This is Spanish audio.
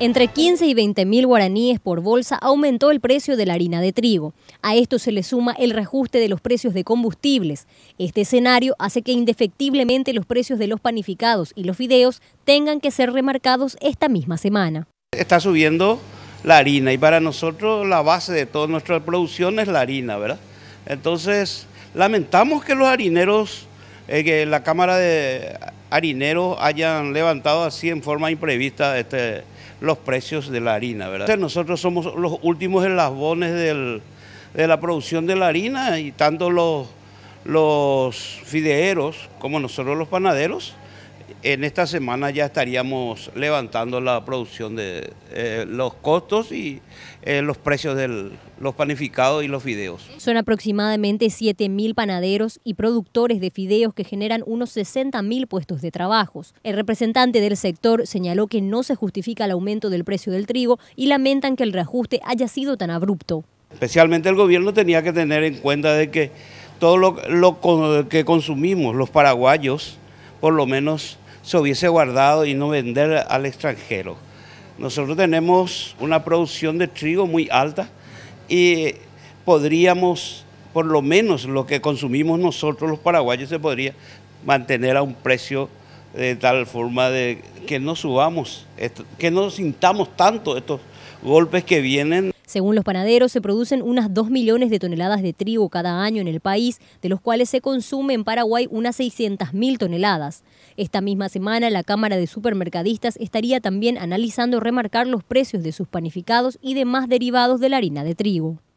Entre 15 y 20 mil guaraníes por bolsa aumentó el precio de la harina de trigo. A esto se le suma el reajuste de los precios de combustibles. Este escenario hace que indefectiblemente los precios de los panificados y los fideos tengan que ser remarcados esta misma semana. Está subiendo la harina y para nosotros la base de toda nuestra producción es la harina, ¿verdad? Entonces, lamentamos que los harineros que la Cámara de Harineros hayan levantado así en forma imprevista este, los precios de la harina, ¿verdad? Nosotros somos los últimos eslabones de la producción de la harina y tanto los, los fideeros como nosotros los panaderos en esta semana ya estaríamos levantando la producción de eh, los costos y eh, los precios de los panificados y los fideos. Son aproximadamente 7.000 panaderos y productores de fideos que generan unos 60.000 puestos de trabajo. El representante del sector señaló que no se justifica el aumento del precio del trigo y lamentan que el reajuste haya sido tan abrupto. Especialmente el gobierno tenía que tener en cuenta de que todo lo que consumimos los paraguayos por lo menos se hubiese guardado y no vender al extranjero. Nosotros tenemos una producción de trigo muy alta y podríamos, por lo menos lo que consumimos nosotros los paraguayos, se podría mantener a un precio de tal forma de que no subamos, que no sintamos tanto estos golpes que vienen. Según los panaderos, se producen unas 2 millones de toneladas de trigo cada año en el país, de los cuales se consume en Paraguay unas 600.000 toneladas. Esta misma semana, la Cámara de Supermercadistas estaría también analizando remarcar los precios de sus panificados y demás derivados de la harina de trigo.